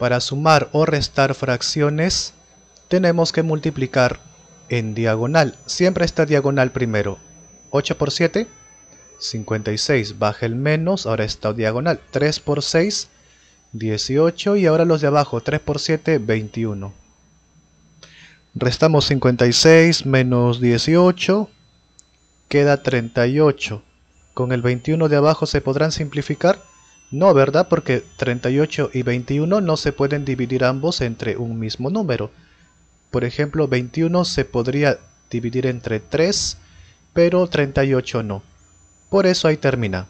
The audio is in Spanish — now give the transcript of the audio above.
Para sumar o restar fracciones tenemos que multiplicar en diagonal. Siempre está diagonal primero. 8 por 7, 56. Baja el menos, ahora está diagonal. 3 por 6, 18. Y ahora los de abajo, 3 por 7, 21. Restamos 56 menos 18, queda 38. Con el 21 de abajo se podrán simplificar no, ¿verdad? Porque 38 y 21 no se pueden dividir ambos entre un mismo número. Por ejemplo, 21 se podría dividir entre 3, pero 38 no. Por eso ahí termina.